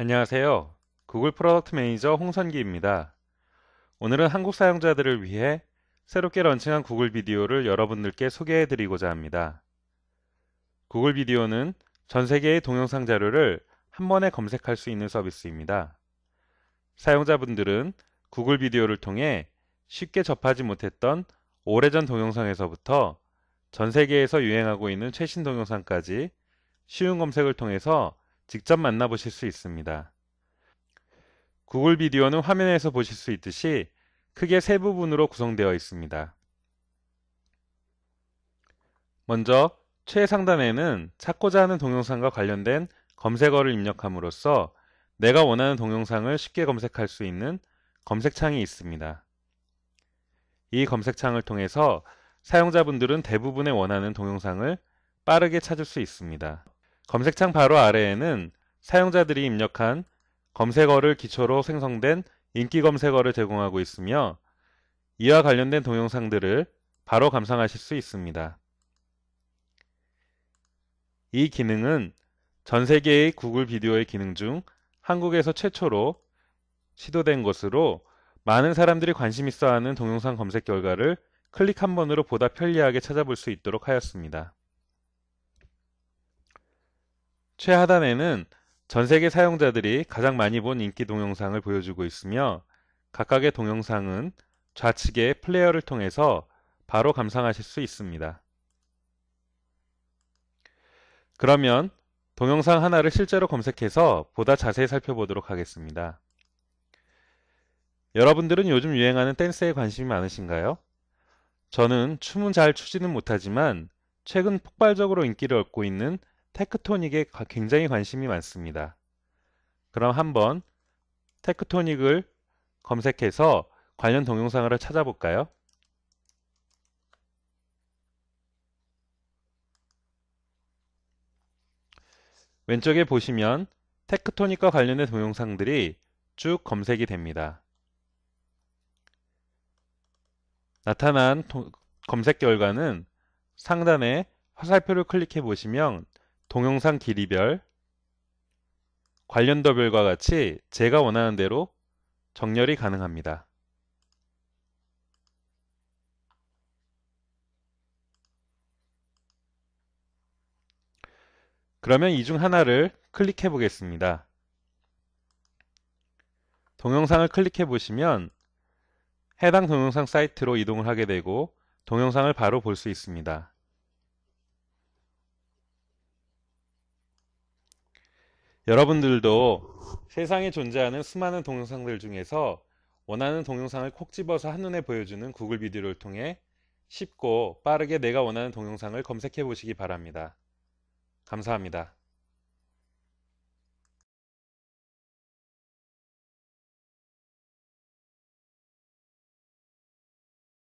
안녕하세요. 구글 프로덕트 매니저 홍선기입니다. 오늘은 한국 사용자들을 위해 새롭게 런칭한 구글 비디오를 여러분들께 소개해 드리고자 합니다. 구글 비디오는 전 세계의 동영상 자료를 한 번에 검색할 수 있는 서비스입니다. 사용자분들은 구글 비디오를 통해 쉽게 접하지 못했던 오래전 동영상에서부터 전 세계에서 유행하고 있는 최신 동영상까지 쉬운 검색을 통해서 직접 만나보실 수 있습니다. 구글 비디오는 화면에서 보실 수 있듯이 크게 세 부분으로 구성되어 있습니다. 먼저 최상단에는 찾고자 하는 동영상과 관련된 검색어를 입력함으로써 내가 원하는 동영상을 쉽게 검색할 수 있는 검색창이 있습니다. 이 검색창을 통해서 사용자분들은 대부분의 원하는 동영상을 빠르게 찾을 수 있습니다. 검색창 바로 아래에는 사용자들이 입력한 검색어를 기초로 생성된 인기 검색어를 제공하고 있으며 이와 관련된 동영상들을 바로 감상하실 수 있습니다. 이 기능은 전 세계의 구글 비디오의 기능 중 한국에서 최초로 시도된 것으로 많은 사람들이 관심 있어 하는 동영상 검색 결과를 클릭 한 번으로 보다 편리하게 찾아볼 수 있도록 하였습니다. 최하단에는 전 세계 사용자들이 가장 많이 본 인기 동영상을 보여주고 있으며 각각의 동영상은 좌측의 플레이어를 통해서 바로 감상하실 수 있습니다. 그러면 동영상 하나를 실제로 검색해서 보다 자세히 살펴보도록 하겠습니다. 여러분들은 요즘 유행하는 댄스에 관심이 많으신가요? 저는 춤은 잘 추지는 못하지만 최근 폭발적으로 인기를 얻고 있는 테크토닉에 굉장히 관심이 많습니다. 그럼 한번 테크토닉을 검색해서 관련 동영상을 찾아볼까요? 왼쪽에 보시면 테크토닉과 관련된 동영상들이 쭉 검색이 됩니다. 나타난 도, 검색 결과는 상단에 화살표를 클릭해 보시면 동영상 길이별, 관련도별과 같이 제가 원하는 대로 정렬이 가능합니다. 그러면 이 중 하나를 클릭해 보겠습니다. 동영상을 클릭해 보시면 해당 동영상 사이트로 이동을 하게 되고 동영상을 바로 볼 수 있습니다. 여러분들도 세상에 존재하는 수많은 동영상들 중에서 원하는 동영상을 콕 집어서 한눈에 보여주는 구글 비디오를 통해 쉽고 빠르게 내가 원하는 동영상을 검색해 보시기 바랍니다. 감사합니다.